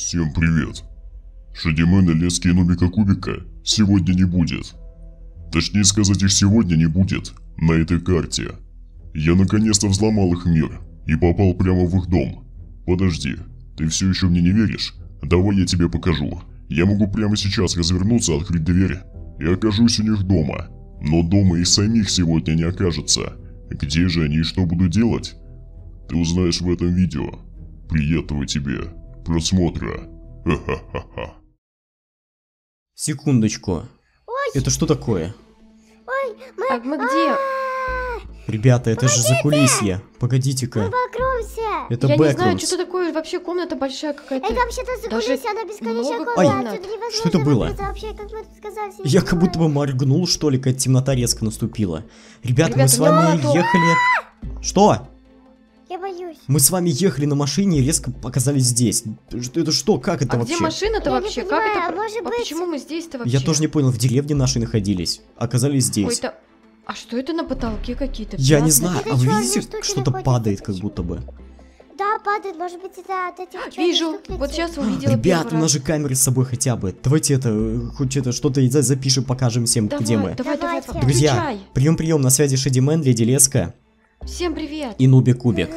Всем привет! Шадимена Лески и Нубика Кубика сегодня не будет. Точнее сказать, их сегодня не будет, на этой карте. Я наконец-то взломал их мир и попал прямо в их дом. Подожди, ты все еще мне не веришь? Давай я тебе покажу. Я могу прямо сейчас развернуться, открыть дверь и окажусь у них дома. Но дома и самих сегодня не окажется. Где же они и что буду делать? Ты узнаешь в этом видео. Приятного тебе! просмотра. Ха-ха-ха-ха. Секундочку. Ой. Это что такое? Ой, мы... А мы где? А! Ребята, это Погодите! же закулисье. Погодите-ка. Это Я бэкрумс. не знаю, что это такое. Вообще комната большая какая-то. Это вообще-то закулисье, она бесконечная много... комната. Ай, что это было? Вообще, как Я как будто бы моргнул, что ли, какая темнота резко наступила. Ребята, Ребята мы с вами ну, а ехали... Что? Я боюсь. Мы с вами ехали на машине и резко оказались здесь. Это что, как это а вообще? где машина-то вообще? Понимаю, как это? А может быть... почему мы здесь-то вообще? Я тоже не понял, в деревне нашей находились. Оказались здесь. это... А что это на потолке какие-то? Я не знаю, это а вы видите, что-то падает как будто бы. Да, падает, может быть, это от этих а, Вижу, вот сейчас увидела. Ребят, у нас же камеры с собой хотя бы. Давайте это, хоть это что-то запишем, покажем всем, давай, где мы. Давай, давай, давай. Друзья, прием-прием, на связи Шеди Мэн, Леди Леска. Всем привет! И Нуби Кубик.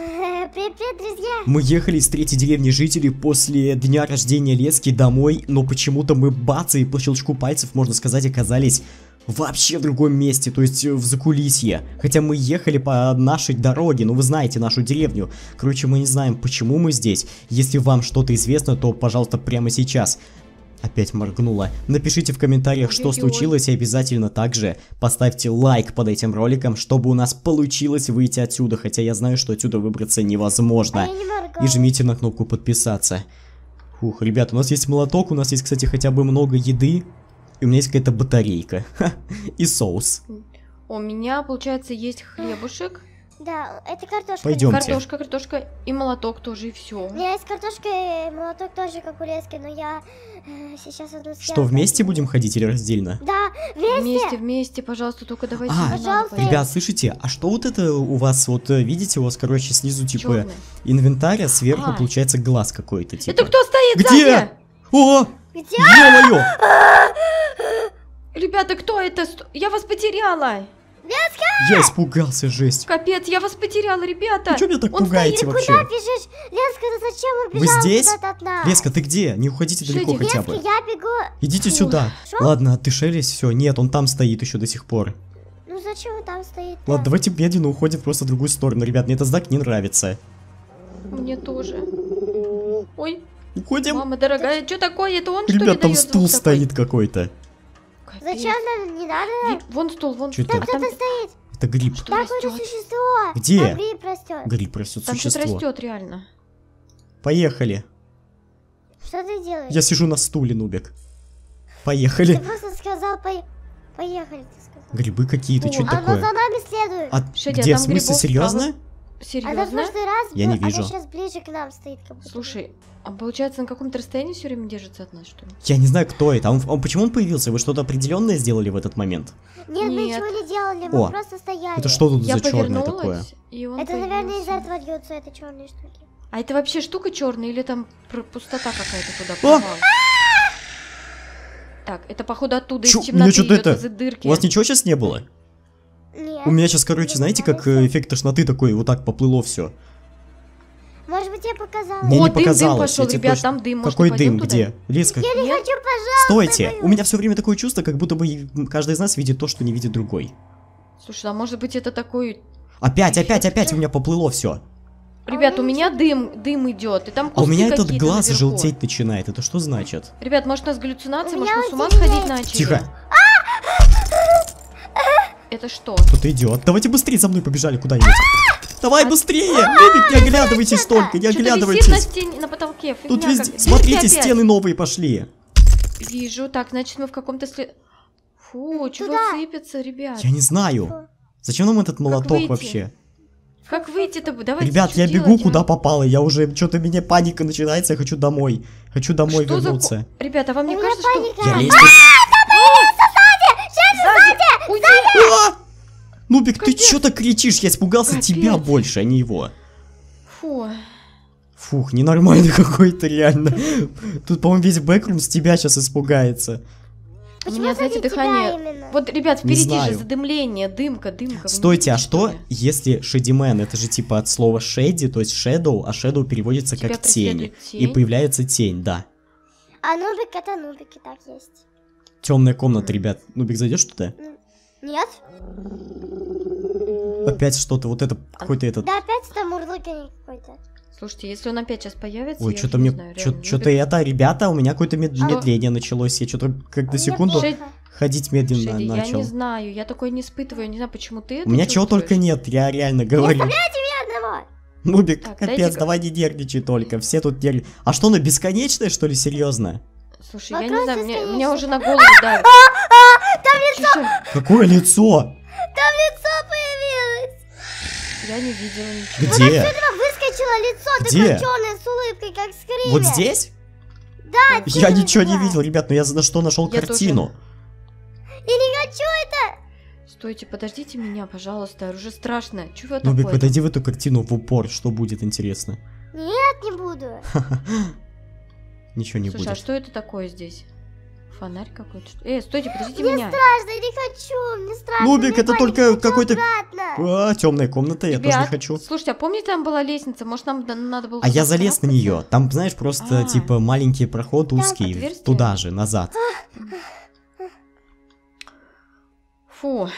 Привет, друзья! Мы ехали из третьей деревни жителей после дня рождения Лески домой, но почему-то мы бац и по щелчку пальцев, можно сказать, оказались вообще в другом месте, то есть э, в закулисье. Хотя мы ехали по нашей дороге, ну вы знаете нашу деревню. Короче, мы не знаем, почему мы здесь. Если вам что-то известно, то, пожалуйста, прямо сейчас опять моргнула. Напишите в комментариях, что случилось, и обязательно также поставьте лайк под этим роликом, чтобы у нас получилось выйти отсюда, хотя я знаю, что отсюда выбраться невозможно. А и жмите на кнопку подписаться. Фух, ребят, у нас есть молоток, у нас есть, кстати, хотя бы много еды, и у меня есть какая-то батарейка, и соус. У меня, получается, есть хлебушек. Да, это картошка. Пойдемте. Картошка, картошка и молоток тоже, и все. У меня есть картошка и молоток тоже, как у лески, но я э, сейчас одну съем. Что, вместе будем ходить или раздельно? Да, вместе. Вместе, вместе, пожалуйста, только давайте. А, пожалуйста. Ребят, слышите, а что вот это у вас, вот э, видите, у вас, короче, снизу типа Черный. инвентаря, а сверху а. получается глаз какой-то. Типа. Это кто стоит Где? сзади? О! Где? ё Ребята, кто это? Я вас потеряла! Я испугался, жесть. Капец, я вас потеряла, ребята. Вы что меня так Он пугаете стоит, вообще? куда бежишь? Леска, ты зачем убежал Вы здесь? от нас? Леска, ты где? Не уходите Шеди. далеко хотя бы. Леска, я бегу. Идите Фу. сюда. Шо? Ладно, отдышались, все. Нет, он там стоит еще до сих пор. Ну зачем он там стоит? -то? Ладно, давайте медленно уходим просто в другую сторону. Ребят, мне этот знак не нравится. Мне тоже. Ой. Уходим. Мама дорогая, ты... что такое? Это он Ребят, что ли, там стул стоит какой-то. Капец. Зачем нам не надо? Вон стул, вон стул. Там кто-то стоит. Это гриб. Что Там какое существо. Где? Там гриб растет. Гриб растет Там существо. Там растет реально. Поехали. Что ты делаешь? Я сижу на стуле, Нубик. Поехали. Ты просто сказал, по... поехали, ты сказал. Грибы какие-то, что то а такое? Оно за нами следует. А Шедя, где, в смысле, серьезно? Стало... Серьезно? А в прошлый раз Я был, не а вижу. Она сейчас ближе к нам стоит. Как будто. Слушай, а получается на каком-то расстоянии все время держится от нас, что ли? Я не знаю, кто это. А он, он почему он появился? Вы что-то определенное сделали в этот момент? Нет, Нет. мы ничего не делали, мы О, просто стояли. Это что тут Я за черное такое? это, появился. наверное, из-за этого льется это черные штуки. А это вообще штука черная или там пустота какая-то туда попала? Так, это походу оттуда Чё? из темноты идет это... из-за дырки. У вас ничего сейчас не было? Лес. У меня сейчас, короче, знаете, как э, эффект тошноты такой, вот так поплыло все. Может быть, я показала. Мне О, не дым, показалось. дым пошел, ребят, точно... там дым. Какой дым? Туда? Где? Лес как? Я не Нет? хочу, пожалуйста. Стойте! Боюсь. У меня все время такое чувство, как будто бы каждый из нас видит то, что не видит другой. Слушай, а может быть это такой... Опять, опять, опять у меня поплыло все. Ребят, а у меня дым, дым идет, и там А у меня этот глаз наверху. желтеть начинает, это что значит? Ребят, может у нас галлюцинация, может мы с ума сходить начали? Тихо! А! Это что? Кто-то идет. Давайте быстрее за мной побежали куда-нибудь. Давай а! быстрее! Бэбик, а! не оглядывайтесь только, не оглядывайтесь. на, на потолке, Тут везде... Смотрите, стены новые пошли. Вижу, так, значит мы в каком-то... Фу, чего сыпется, ребят? Я не знаю. Зачем нам этот молоток вообще? Как выйти-то? Давайте, Ребят, я бегу куда попало, я уже, что-то меня паника начинается, я хочу домой. Хочу домой что вернуться. За... Ребята, а вам не кажется, что... Я лестница... Уйди! А! Нубик, Капец. ты что то кричишь? Я испугался Капец. тебя больше, а не его. Фу. Фух, ненормальный какой-то, реально. Тут, по-моему, весь бэкрум с тебя сейчас испугается. Почему У ну, меня, знаете, дыхание... Вот, ребят, впереди же задымление, дымка, дымка. Стойте, а что, что если шедимен, это же типа от слова шеди, то есть shadow, а shadow переводится тебя как тень, тень, и появляется тень, да. А нубик это нубики так есть. Темная комната, ребят. Нубик, зайдешь туда? Ну, нет. Опять что-то, вот это а, какой-то этот. Да опять это мурлыканье какой-то. Слушайте, если он опять сейчас появится, Ой, что-то мне, что-то это, ребята, у меня какое-то мед... а... медведение началось, я что-то как-то а секунду плохо. ходить медленно Шиди, начал. Я не знаю, я такое не испытываю, не знаю, почему ты. У меня чего только нет, я реально говорю. Не меня одного. Нубик, так, капец, давай не нервничай только, все тут нервничают. А что, она бесконечная, что ли, серьезно? Слушай, Вокруг я не знаю, мне, мне уже на голову давит. А, а, а, там лицо! Какое лицо? Там лицо появилось! Я не видела ничего. Где? Вот отсюда выскочило лицо, Где? такое черное с улыбкой, как скриве. Вот здесь? Да, Я ничего не видел, ребят, но я за что нашел картину. Тоже... Я не хочу это! Стойте, подождите меня, пожалуйста, уже страшно. Чего Нубик, такое? подойди в эту картину в упор, что будет интересно. Нет, не буду. Ничего не Слушай, а будет. Слушай, а что это такое здесь? Фонарь какой-то. Э, стойте, подождите мне меня. Мне страшно, я не хочу, мне страшно. Нубик, это только какой-то... А, темная комната, Ребят, я тоже не хочу. Слушайте, а помните, там была лестница? Может, нам надо было... А я залез на нее. Там, знаешь, просто, а. типа, маленький проход узкий. Туда же, назад. Фу.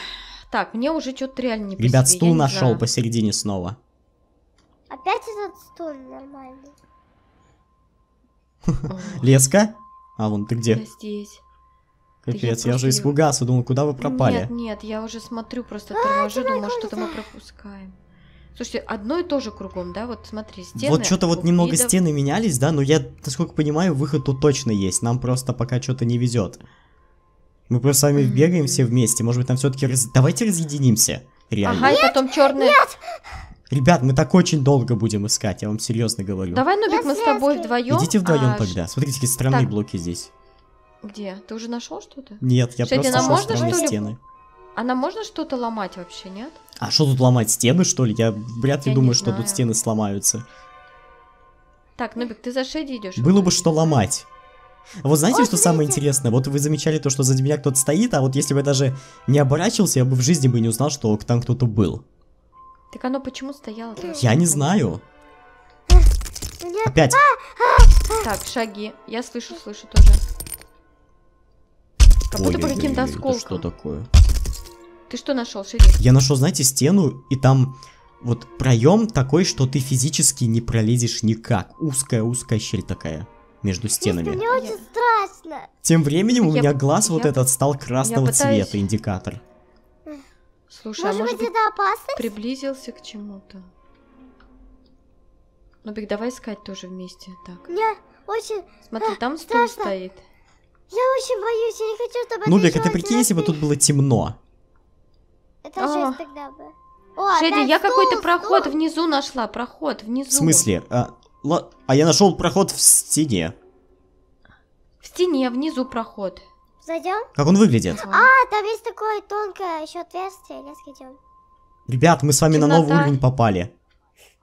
Так, мне уже что-то реально не по Ребят, стул нашел посередине снова. Опять этот стул нормальный. Леска? А, вон ты где? Я здесь. Капец, я, я уже испугался, думал, куда вы пропали? Нет, нет, я уже смотрю, просто а, торможу, думаю, что-то мы пропускаем. Слушайте, одно и то же кругом, да? Вот смотри, стены. Вот что-то вот немного стены менялись, да, но я, насколько понимаю, выход тут точно есть. Нам просто пока что-то не везет. Мы просто с вами бегаем все вместе. Может быть, там все-таки раз... давайте разъединимся. Реально. Ага, и потом черные. Нет! Ребят, мы так очень долго будем искать, я вам серьезно говорю. Давай, Нубик, я мы с тобой вдвоем. Идите вдвоем а, тогда. Смотрите, какие странные так. блоки здесь. Где? Ты уже нашел что-то? Нет, я Кстати, просто нашел странные что стены. А нам можно что-то ломать вообще, нет? А что тут ломать, стены, что ли? Я вряд ли я думаю, что тут стены сломаются. Так, Нубик, ты за шеди идешь. Было бы что ломать. А вот знаете, О, что смотрите. самое интересное? Вот вы замечали то, что за меня кто-то стоит, а вот если бы я даже не оборачивался, я бы в жизни бы не узнал, что там кто-то был. Так оно почему стояло? Я не знаю. Опять. Так, шаги. Я слышу, слышу тоже. Как будто по каким-то осколкам. Что такое? Ты что нашел, Шериф? Я нашел, знаете, стену, и там вот проем такой, что ты физически не пролезешь никак. Узкая-узкая щель такая между стенами. Мне очень страшно. Тем временем у меня глаз я, вот этот стал красного цвета, индикатор. Слушай, может, а может быть, это опасность? приблизился к чему-то? Нубик, давай искать тоже вместе. Так. Мне очень Смотри, а, там страшно. стоит. Я очень боюсь, я не хочу, чтобы... Нубик, это прикинь, если бы тут было темно? Это а. жесть тогда бы. О, Шерри, я какой-то проход стул. внизу нашла, проход внизу. В смысле? А, а я нашел проход в стене. В стене внизу проход. Зайдем? Как он выглядит? А, там есть такое тонкое еще отверстие. Нет, идем. Ребят, мы с вами Темнота. на новый уровень попали.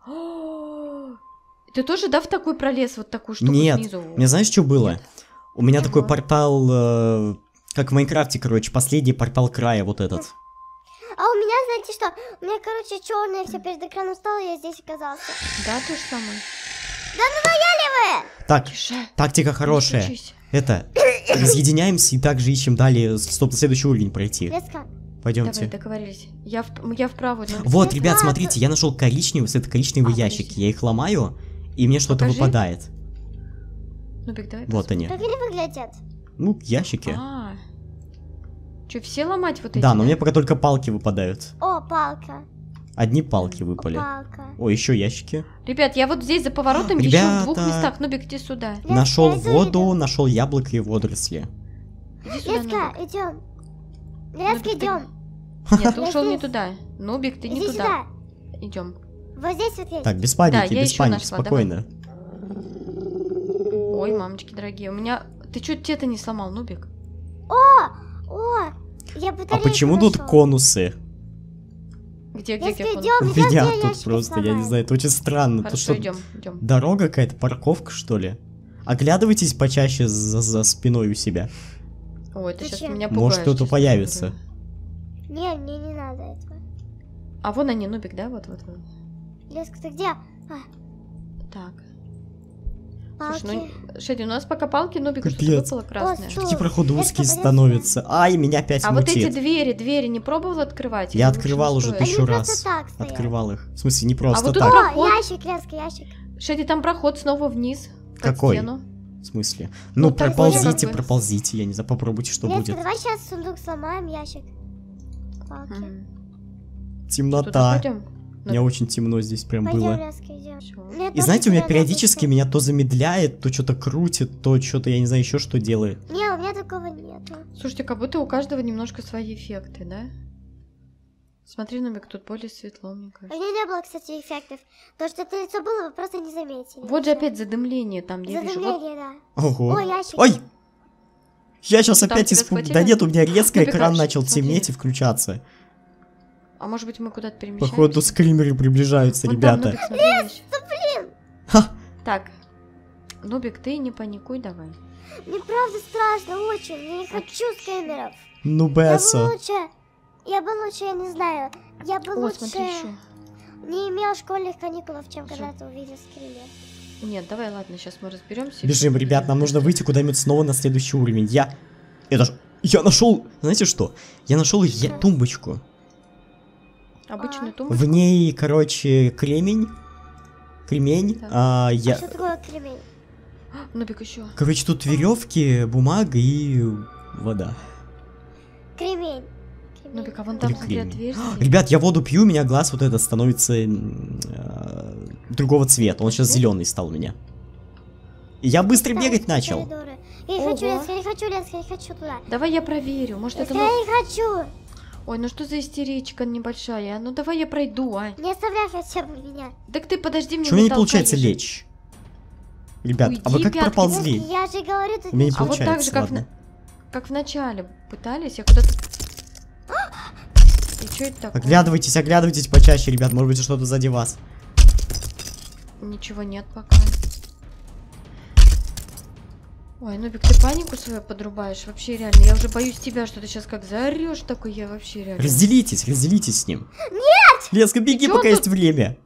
Ты тоже, да, в такой пролез, вот такую штуку Нет. снизу? Нет, мне знаешь, что было? Нет. У меня не такой портал, э, как в Майнкрафте, короче, последний портал края, вот этот. А у меня, знаете что, у меня, короче, черное все перед экраном стало, я здесь оказался. Да, то же самое. Да надоели вы! Так, Тише. тактика хорошая. Отключись это, разъединяемся и также ищем далее, чтобы следующий уровень пройти. Пойдемте. Давай, договорились. Я, в, я вправо. Вот, Леска. ребят, смотрите, я нашел коричневый, это коричневый а, ящик. Я их ломаю, и мне что-то выпадает. Ну, так давай. Вот посмотрим. они. Как они выглядят? Ну, ящики. А. -а, -а. Че, все ломать вот эти? Да, но да? меня пока только палки выпадают. О, палка. Одни палки выпали. О, еще ящики. Ребят, я вот здесь за поворотом Ребята... еще в двух местах. Нубик, иди сюда. нашел воду, нашел яблоко и водоросли. Леска, идем. Леска, идем. Нет, ты ушел не туда. Нубик, ты иди не туда. Сюда. Идем. Вот здесь вот есть. Так, без паники, да, без паники, нашла, спокойно. Давай. Ой, мамочки дорогие, у меня... Ты что, тебе то не сломал, Нубик? О, о, я А почему тут конусы? Где, где, где? Идем, Меня тут просто, я не знаю, это очень странно. Хорошо, что, идем, идем. Дорога какая-то, парковка, что ли? Оглядывайтесь почаще за, за спиной у себя. Ой, это сейчас меня пугает. Может, кто-то появится. Не, мне не надо этого. А вон они, Нубик, да? Вот, вот, вот. Леска, ты где? А. Так, Слушай, ну, Шеди, у нас пока палки Нубика бегут, выпало красное. Какие проходы узкие становятся. Ай, меня опять А мутит. вот эти двери, двери не пробовал открывать? Я открывал уже тысячу раз. Открывал их. В смысле, не просто а вот так. Проход... ящик, резко, ящик. Шеди, там проход снова вниз. Какой? Стену. В смысле? Ну, ну проползите, я проползите, я не знаю, попробуйте, что Леска, будет. давай сейчас сундук сломаем, ящик. Палки. Темнота. Но... Мне очень темно здесь прям Пойдем было. Ну, и знаете, у меня периодически меня то замедляет, то что-то крутит, то что-то, я не знаю, еще что делает. Не, у меня такого нету. Слушайте, как будто у каждого немножко свои эффекты, да? Смотри, Нубик, тут более светло, мне кажется. У меня не было, кстати, эффектов. То, что это лицо было, вы просто не заметили. Вот же опять задымление там, где задымление, вижу. Задымление, вот... да. Ого. Ой, ящик. Ой! Я сейчас ну, опять испуг... Да нет, у меня резко экран начал темнеть и включаться. А может быть мы куда-то перемещаемся? Походу скримеры приближаются, Вон ребята. Там, Нубик, блин! Ха. Так, Нубик, ты не паникуй давай. Мне правда страшно очень, я не хочу скримеров. Ну, Бесса. Я бы лучше, я бы лучше, я не знаю, я бы О, лучше... Не имел школьных каникулов, чем когда ты увидел скример. Нет, давай, ладно, сейчас мы разберемся. Бежим, ребят, нам нужно выйти куда-нибудь снова на следующий уровень. Я... Это ж... Я нашел... Знаете что? Я нашел я... тумбочку. Обычную а. тумбочку? В ней, короче, кремень. Кремень. Так. А, я... а что такое кремень? А, Нубик еще. Короче, тут веревки, бумага и вода. Кремень. Ну, а кремень. вон там смотри Ребят, я воду пью, у меня глаз вот этот становится э, другого цвета. Он сейчас зеленый стал у меня. И я быстро бегать начал. Я Ого. хочу, я хочу, я хочу туда. Давай я проверю, может это... Я не хочу. Ой, ну что за истеричка небольшая? Ну давай я пройду, а. Не оставляй хотя меня. Так ты подожди, мне Чего не, не получается лечь? Ребят, Уйди, а вы как пятки. проползли? Ну, я же говорю, тут... У меня не а получается, вот так же, как, ладно. в... как в начале пытались, я куда-то... И что это такое? Оглядывайтесь, оглядывайтесь почаще, ребят, может быть что-то сзади вас. Ничего нет пока. Ой, Нубик, ты панику свою подрубаешь? Вообще реально, я уже боюсь тебя, что ты сейчас как заорешь такой, я вообще реально. Разделитесь, разделитесь с ним. Нет! Леска, беги, пока тут... есть время.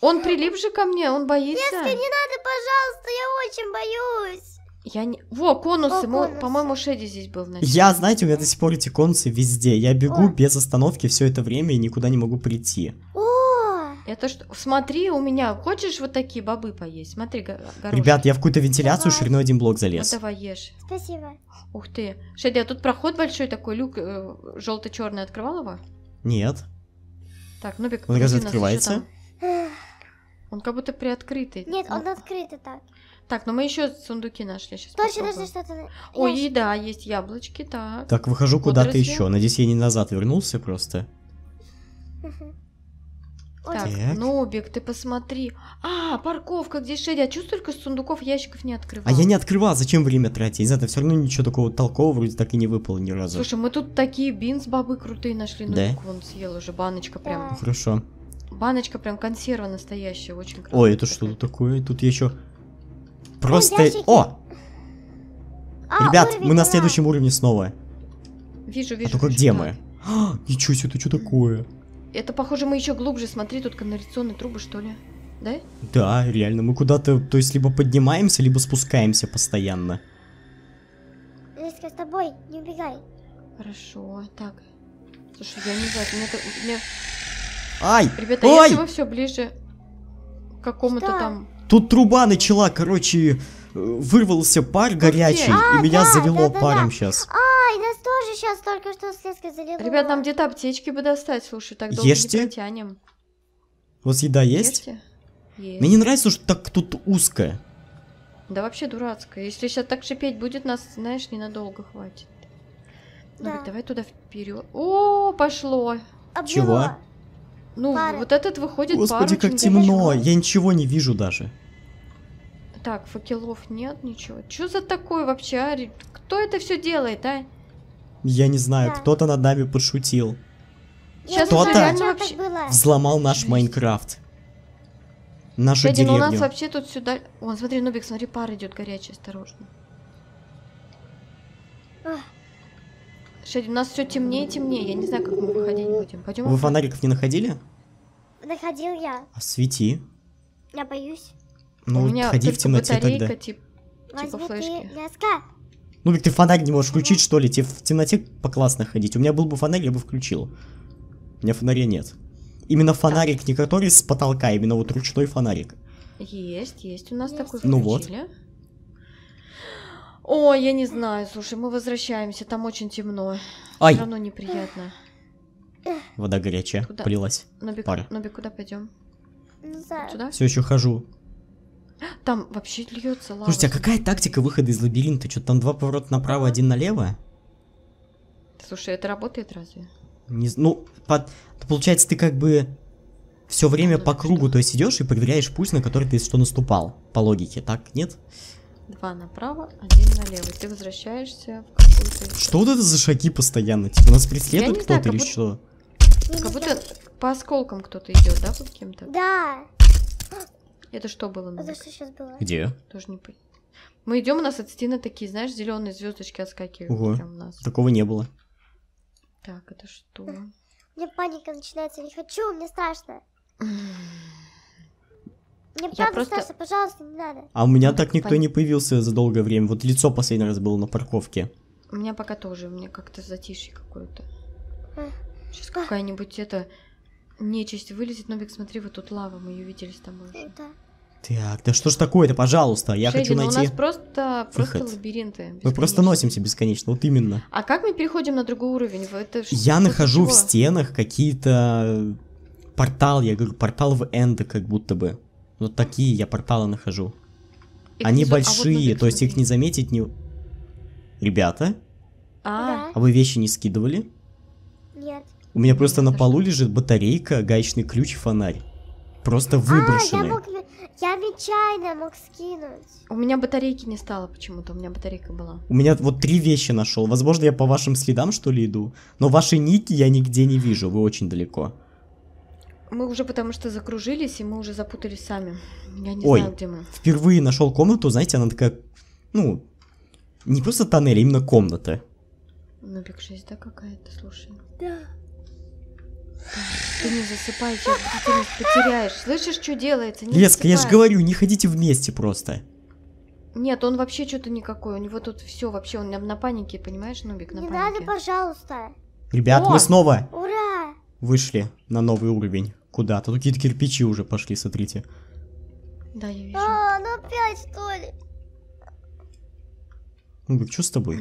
Он прилип же ко мне, он боится. Леска, не надо, пожалуйста, я очень боюсь. Я не... Во, конусы! По-моему, Шеди здесь был вначале. Я, знаете, у меня до сих пор эти конусы везде. Я бегу О. без остановки все это время и никуда не могу прийти. Это что? Смотри, у меня хочешь вот такие бобы поесть? Смотри, горошек. Ребят, я в какую-то вентиляцию давай. шириной один блок залез. Ну, давай ешь. Спасибо. Ух ты. Шеди, а тут проход большой такой, люк э, желто-черный открывал его? Нет. Так, ну Нубик, Он, кажется, открывается. Он как будто приоткрытый. Нет, он ну. открытый так. Так, ну мы еще сундуки нашли сейчас. Точно даже что-то. Ой, еда, есть яблочки, так. Так, выхожу куда-то еще. Надеюсь, я не назад вернулся просто. Так, так, Нубик, ты посмотри. А, парковка, где Шерри? А чего столько сундуков, ящиков не открывал? А я не открывал, зачем время тратить? Из этого все равно ничего такого толкового вроде так и не выпало ни разу. Слушай, мы тут такие бинс бабы крутые нашли. Да? Нубик вон съел уже, баночка прям. Ну, хорошо. Баночка прям консерва настоящая, очень красивая. Ой, это что-то такое? Тут еще просто... О! О! А, Ребят, уровень, мы на следующем уровне снова. Вижу, а вижу. А только вижу, где мы? А, ничего себе, это что такое? Это, похоже, мы еще глубже. Смотри, тут канализационные трубы, что ли. Да? Да, реально, мы куда-то, то есть, либо поднимаемся, либо спускаемся постоянно. Лиска, с тобой, не убегай. Хорошо, так. Слушай, я не знаю, у меня... У меня... Ай! Ребята, Ой! если вы все ближе к какому-то там... Тут труба начала, короче, э, вырвался пар горячий, а, и меня да, завело да, да, паром да. сейчас. А, сейчас только что слезки залила. Ребят, нам где-то аптечки бы достать, слушай, так долго Ешьте. не протянем. У вас еда есть? Ешьте. есть? Мне не нравится, что так тут узко. Да вообще дурацкая. Если сейчас так шипеть будет, нас, знаешь, ненадолго хватит. Да. Норик, давай туда вперед. О, пошло. Обвело. Чего? Ну, пары. вот этот выходит Господи, как темно. Я ничего не вижу даже. Так, факелов нет, ничего. Чё за такое вообще? Кто это все делает, а? Я не знаю, да. кто-то над нами подшутил. Кто-то взломал наш Майнкрафт. Нашу Дядя, деревню. Ну у нас вообще тут сюда... Вон, смотри, Нубик, смотри, пар идет горячий, осторожно. Шеди, у нас все темнее и темнее. Я не знаю, как мы выходить будем. Пойдем. Вы фонариков не находили? Находил я. А свети. Я боюсь. Ну, у меня ходи в темноте батарейка, тогда. Тип, типа Возьми типа флешки. Ты, леска. Ну, Вик, ты фонарь не можешь включить, что ли? Тебе в темноте по классно ходить. У меня был бы фонарь, я бы включил. У меня фонаря нет. Именно фонарик, не который с потолка, а именно вот ручной фонарик. Есть, есть. У нас есть. такой включили. Ну вот. О, я не знаю, слушай, мы возвращаемся, там очень темно. Ай. Все равно неприятно. Вода горячая, куда? полилась. Нобик, Пара. Нобик, куда пойдем? Сюда? Все еще хожу. Там вообще льется лава. Слушайте, а какая тактика выхода из лабиринта? Что-то там два поворота направо, один налево? Слушай, это работает разве? Не, ну, под, получается, ты как бы все время по кругу, что? то есть идешь и проверяешь путь, на который ты что наступал, по логике, так, нет? Два направо, один налево. Ты возвращаешься в какую-то... Что вот это за шаги постоянно? Типа нас преследует кто-то или будто... что? Как будто по осколкам кто-то идет, да, под кем-то? Да. Это что было? Музыка? А это что сейчас было? Где? Тоже не понимаю. Мы идем, у нас от стены такие, знаешь, зеленые звездочки отскакивают Ого. прям у нас. Такого не было. Так, это что? У меня паника начинается, не хочу, мне страшно. Мне правда просто... страшно, пожалуйста, не надо. А у меня так никто паник... не появился за долгое время. Вот лицо последний раз было на парковке. У меня пока тоже, у меня как-то затишье какое-то. Сейчас а. какая-нибудь это Нечисть вылезет, Нобик, смотри, вот тут лава, мы ее видели с тобой уже. Да. Так, да что ж такое-то, пожалуйста, я Шейдин, хочу ну, найти у нас просто, просто выход. лабиринты. Мы просто носимся бесконечно, вот именно. А как мы переходим на другой уровень? Это я нахожу чего? в стенах какие-то э, порталы, я говорю, портал в энда как будто бы. Вот такие я порталы нахожу. Их Они не... большие, а вот то есть их не заметить не... Ребята? А, -а, а вы вещи не скидывали? У меня просто на полу лежит батарейка, гаечный ключ и фонарь. Просто выброшенные. А, я, мог... я нечаянно мог скинуть. У меня батарейки не стало почему-то, у меня батарейка была. У меня вот три вещи нашел. Возможно, я по вашим следам что ли иду, но ваши ники я нигде не вижу, вы очень далеко. Мы уже потому что закружились, и мы уже запутались сами. Я не Ой, знаю, где мы. Впервые нашел комнату, знаете, она такая, ну, не просто тоннель, а именно комната. Нубик 6, да, какая-то, слушай. Да. Ты не засыпай, сейчас бдительность потеряешь. Слышишь, что делается? Леска, я же говорю, не ходите вместе просто. Нет, он вообще что-то никакой. У него тут все вообще, он на, панике, понимаешь, Нубик, на не панике. надо, пожалуйста. Ребят, О! мы снова Ура! вышли на новый уровень. Куда-то. Тут какие-то кирпичи уже пошли, смотрите. Да, я вижу. А, ну опять, что ли? Нубик, что с тобой?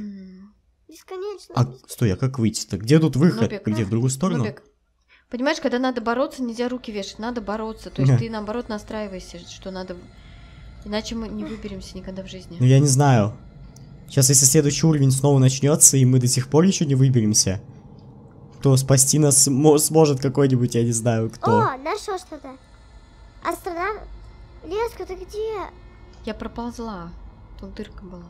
Бесконечно. А, стой, а как выйти-то? Где тут выход? Нубик. Где, в другую а? сторону? Нубик. Понимаешь, когда надо бороться, нельзя руки вешать, надо бороться. То есть yeah. ты, наоборот, настраиваешься, что надо... Иначе мы не выберемся никогда в жизни. Ну, я не знаю. Сейчас, если следующий уровень снова начнется, и мы до сих пор еще не выберемся, то спасти нас сможет какой-нибудь, я не знаю, кто. О, нашел что-то. Астронавт... Леска, ты где? Я проползла. Тут дырка была.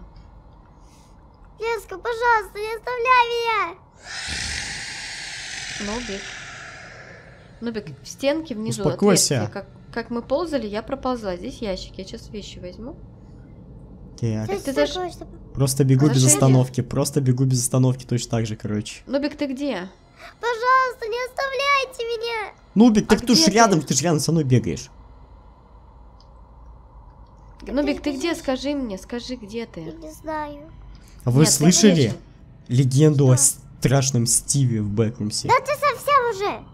Леска, пожалуйста, не оставляй меня! Ну, бег. Нубик, стенки внизу Успокойся. отверстие. Как, как мы ползали, я проползла. Здесь ящик, я сейчас вещи возьму. Так. Ты заш- Просто бегу без Зашили? остановки, просто бегу без остановки точно так же, короче. Нубик, ты где? Пожалуйста, не оставляйте меня. Нубик, А так ты где ж рядом, ты ж рядом со мной бегаешь. Нубик, ты где? Скажи мне, скажи, где Я ты? не знаю. А Вы Нет, слышали конечно. легенду о страшном Стиве в Бэкрумсе? Да ты совсем уже.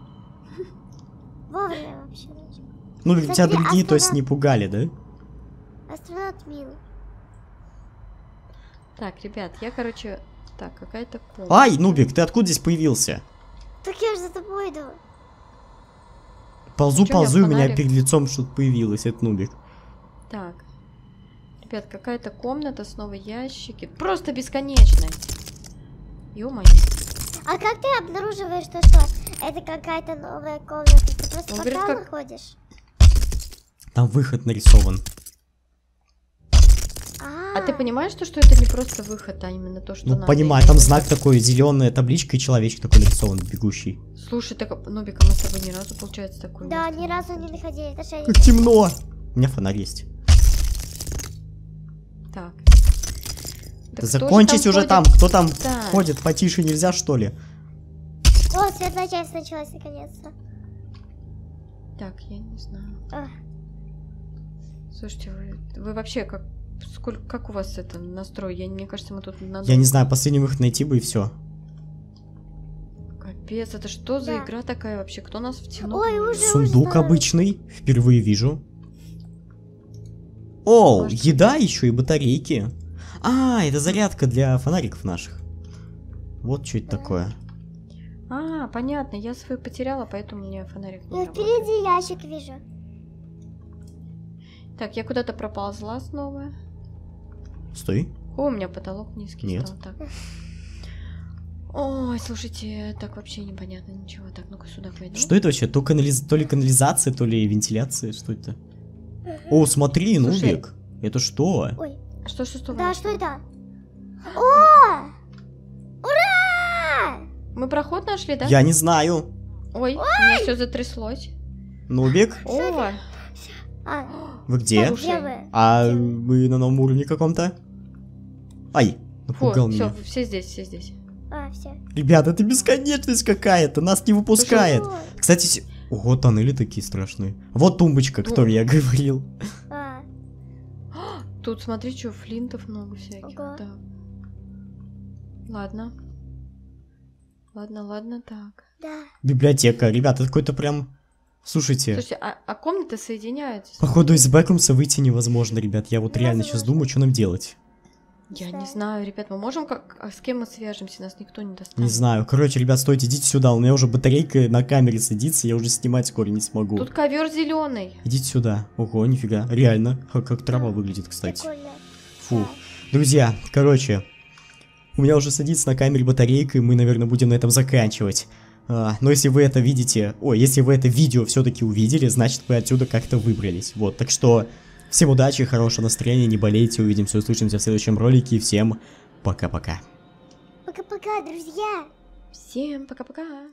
Вовремя вообще. Ну, Кстати, тебя другие, то есть, не пугали, да? Астронавт милый. Так, ребят, я, короче... Так, какая-то комната. Ай, Нубик, ты откуда здесь появился? Так я же за тобой иду. Ползу, Чё, ползу, меня, у меня перед лицом что-то появилось, это Нубик. Так. Ребят, какая-то комната, снова ящики. Просто бесконечность. Ё-моё. А как ты обнаруживаешь то, что это какая-то новая комната. Ты просто Он портал говорит, как... Там выход нарисован. А. а ты понимаешь, то, что это не просто выход, а именно то, что Ну, понимаю, там знак такой, зеленая табличка и человечек такой нарисован, бегущий. Слушай, так, Нобика, мы с тобой ни разу, получается, такой. Да, ни разу не находили, это же... Как темно! У меня фонарь есть. Так. так Закончить уже там, кто там ходит, потише нельзя, что ли? О, светлая часть началась наконец-то. Так, я не знаю. Ох. А. Слушайте, вы, вы вообще как сколько как у вас это настрой? Я мне кажется, мы тут надо. Я не знаю, последний выход найти бы и все. Капец, это что за игра такая вообще? Кто нас втянул? Ой, уже, Сундук уже обычный, впервые вижу. О, Может, еда быть? еще и батарейки. А, это зарядка для фонариков наших. Вот что это да. такое. А, понятно, я свою потеряла, поэтому мне фонарик не работает. ящик вижу. Так, я куда-то проползла снова. Стой. О, у меня потолок низкий Нет. стал. Так. Ой, слушайте, так вообще непонятно ничего. Так, ну-ка сюда пойду. Что это вообще? То, канализ... то ли канализация, то ли вентиляция, что это? О, смотри, Слушай. нубик. Это что? Ой. А что, что, что? Да, что это? О! Мы проход нашли, да? Я не знаю. Ой, Ой! у меня все затряслось. Нубик? О! А, вы где? А вы на новом уровне каком-то? Ай, напугал Фу, меня. Все, все здесь, все здесь. А, Ребята, это бесконечность какая-то, нас не выпускает. Что? Кстати, ого, тоннели такие страшные. Вот тумбочка, Тум... которую я говорил. А. Тут смотри, что флинтов много всяких. Ладно. Ладно, ладно, так. Да. Библиотека, ребята, какой-то прям... Слушайте. Слушайте, а, а комнаты соединяются? Походу из бэкрумса выйти невозможно, ребят. Я вот реально сейчас думаю, что нам делать. Я не знаю, ребят, мы можем как а с кем мы свяжемся, нас никто не достанет. Не знаю. Короче, ребят, стойте, идите сюда. У меня уже батарейка на камере садится, я уже снимать скоро не смогу. Тут ковер зеленый. Идите сюда. Ого, нифига. Реально. Как, как трава выглядит, кстати. Фу. Друзья, короче, у меня уже садится на камере батарейка, и мы, наверное, будем на этом заканчивать. А, но если вы это видите, ой, если вы это видео все-таки увидели, значит вы отсюда как-то выбрались. Вот, так что всем удачи, хорошего настроения, не болейте, увидимся, услышимся в следующем ролике. Всем пока-пока. Пока-пока, друзья. Всем пока-пока.